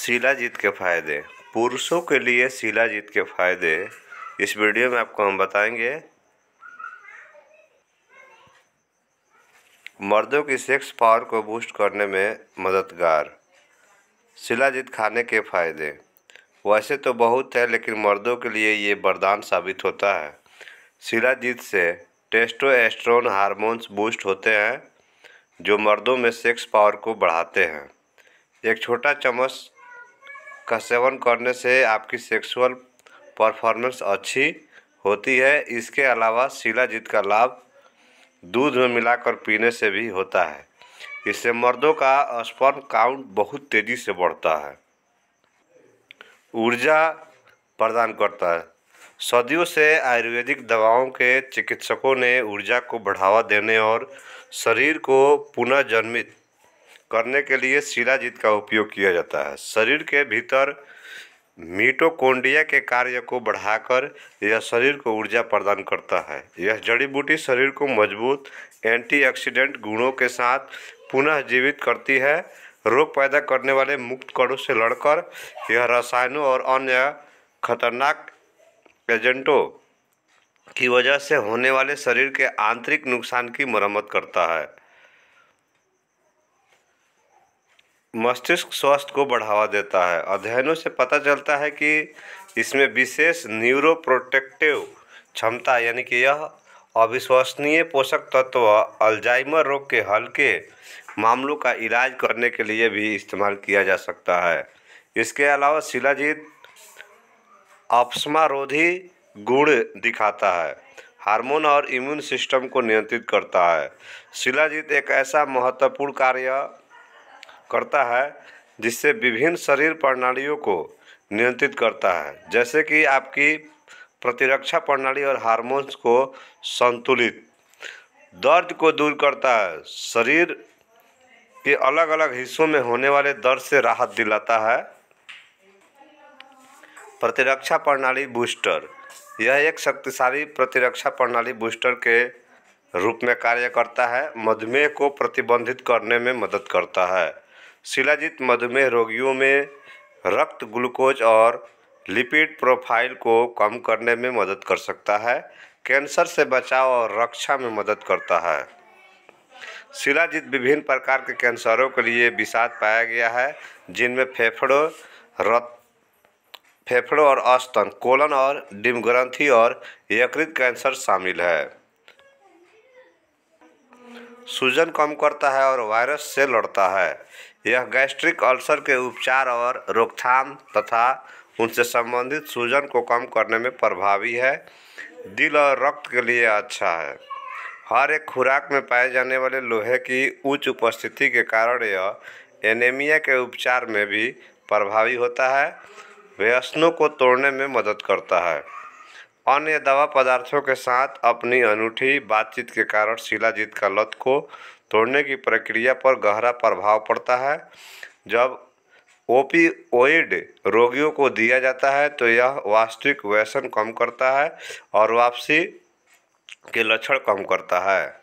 शिलाजीत के फ़ायदे पुरुषों के लिए शिलाजीत के फ़ायदे इस वीडियो में आपको हम बताएंगे मर्दों की सेक्स पावर को बूस्ट करने में मददगार शिलाजीत खाने के फ़ायदे वैसे तो बहुत है लेकिन मर्दों के लिए ये वरदान साबित होता है शिलाजीत से टेस्टोस्टेरोन हार्मोन्स बूस्ट होते हैं जो मर्दों में सेक्स पावर को बढ़ाते हैं एक छोटा चम्मच का सेवन करने से आपकी सेक्सुअल परफॉर्मेंस अच्छी होती है इसके अलावा शिलाजीत का लाभ दूध में मिलाकर पीने से भी होता है इससे मर्दों का स्पर्म काउंट बहुत तेज़ी से बढ़ता है ऊर्जा प्रदान करता है सदियों से आयुर्वेदिक दवाओं के चिकित्सकों ने ऊर्जा को बढ़ावा देने और शरीर को पुनर्जन्मित करने के लिए शिलाजीत का उपयोग किया जाता है शरीर के भीतर मीटोकोंडिया के कार्य को बढ़ाकर यह शरीर को ऊर्जा प्रदान करता है यह जड़ी बूटी शरीर को मजबूत एंटीऑक्सीडेंट गुणों के साथ पुनः जीवित करती है रोग पैदा करने वाले मुक्त कणों से लड़कर यह रसायनों और अन्य खतरनाक एजेंटों की वजह से होने वाले शरीर के आंतरिक नुकसान की मरम्मत करता है मस्तिष्क स्वास्थ्य को बढ़ावा देता है अध्ययनों से पता चलता है कि इसमें विशेष न्यूरोप्रोटेक्टिव क्षमता यानी कि यह अविश्वसनीय पोषक तत्व अल्जाइमर रोग के हल्के मामलों का इलाज करने के लिए भी इस्तेमाल किया जा सकता है इसके अलावा शिलाजीत अपस्मारोधी गुण दिखाता है हार्मोन और इम्यून सिस्टम को नियंत्रित करता है शिलाजीत एक ऐसा महत्वपूर्ण कार्य करता है जिससे विभिन्न शरीर प्रणालियों को नियंत्रित करता है जैसे कि आपकी प्रतिरक्षा प्रणाली और हार्मोन्स को संतुलित दर्द को दूर करता है शरीर के अलग अलग हिस्सों में होने वाले दर्द से राहत दिलाता है प्रतिरक्षा प्रणाली बूस्टर यह एक शक्तिशाली प्रतिरक्षा प्रणाली बूस्टर के रूप में कार्य करता है मधुमेह को प्रतिबंधित करने में मदद करता है शिलाजित मधुमेह रोगियों में रक्त ग्लूकोज और लिपिड प्रोफाइल को कम करने में मदद कर सकता है कैंसर से बचाव और रक्षा में मदद करता है शिलाजित विभिन्न प्रकार के कैंसरों के लिए विषाद पाया गया है जिनमें फेफड़ों रत फेफड़ों और अस्तन कोलन और डिमग्रंथी और यकृत कैंसर शामिल है सूजन कम करता है और वायरस से लड़ता है यह गैस्ट्रिक अल्सर के उपचार और रोकथाम तथा उनसे संबंधित सूजन को कम करने में प्रभावी है दिल और रक्त के लिए अच्छा है हर एक खुराक में पाए जाने वाले लोहे की उच्च उपस्थिति के कारण यह एनेमिया के उपचार में भी प्रभावी होता है व्यसनों को तोड़ने में मदद करता है अन्य दवा पदार्थों के साथ अपनी अनूठी बातचीत के कारण शिलाजीत का लत को तोड़ने की प्रक्रिया पर गहरा प्रभाव पड़ता है जब ओपीओइड रोगियों को दिया जाता है तो यह वास्तविक व्यसन कम करता है और वापसी के लक्षण कम करता है